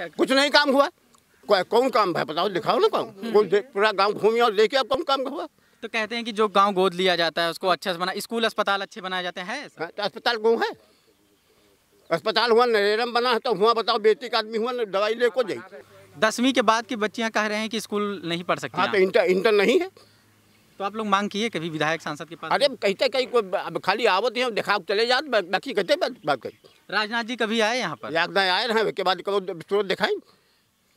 कुछ नहीं काम हुआ कौन काम भाई बताओ दिखाओ ना कौन हम्म। पूरा गाँव घूमिए और लेके अब कौन काम हुआ तो कहते हैं कि जो गांव गोद लिया जाता है उसको अच्छे से बना स्कूल अस्पताल अच्छे बनाए जाते हैं हाँ, तो अस्पताल क्यों है अस्पताल हुआ नरेरम बना है तो हुआ बताओ बेटी का आदमी हुआ दवाई को जाए दसवीं के बाद की बच्चियाँ कह रहे हैं कि स्कूल नहीं पढ़ सकती हाँ तो इंटर नहीं है तो आप लोग मांग किए कभी विधायक सांसद के पास अरे कहते कहीं कोई खाली आवत है दिखा चले जात बाकी कहते बात कही राजनाथ जी कभी आए यहाँ पर राजनाथ आए रहे उसके बाद तुरंत दिखाई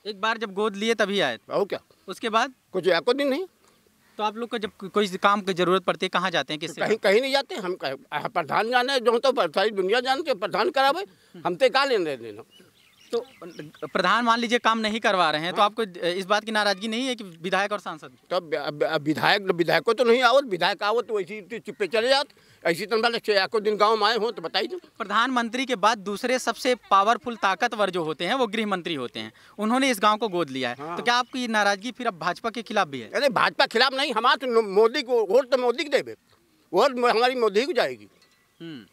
एक बार जब गोद लिए तभी आए और क्या उसके बाद कुछ आपको दिन नहीं तो आप लोग को जब कोई काम की जरूरत पड़ती है कहाँ जाते हैं किससे कहीं कहीं नहीं जाते हम प्रधान जाने जो तो सारी दुनिया जानते प्रधान करावे हम्म। हम तो कहा लेने देना तो प्रधान मान लीजिए काम नहीं करवा रहे हैं तो आपको इस बात की नाराजगी नहीं है कि विधायक और सांसद तो विधायक विधायकों तो नहीं आवत विधायक आवत तो ऐसी तो चुप्पे चले जात ऐसी तरह तो मतलब को दिन गांव में आए हों तो बताइए तो प्रधानमंत्री के बाद दूसरे सबसे पावरफुल ताकतवर जो होते हैं वो गृह मंत्री होते हैं उन्होंने इस गाँव को गोद लिया है हाँ। तो क्या आपकी नाराजगी फिर अब भाजपा के खिलाफ भी है अरे भाजपा खिलाफ नहीं हमारे तो मोदी को वोट तो मोदी को देवे वोट हमारी मोदी को जाएगी हम्म,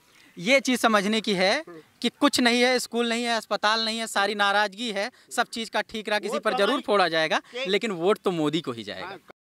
ये चीज़ समझने की है कि कुछ नहीं है स्कूल नहीं है अस्पताल नहीं है सारी नाराजगी है सब चीज़ का ठीक रहा किसी पर तो जरूर फोड़ा जाएगा लेकिन वोट तो मोदी को ही जाएगा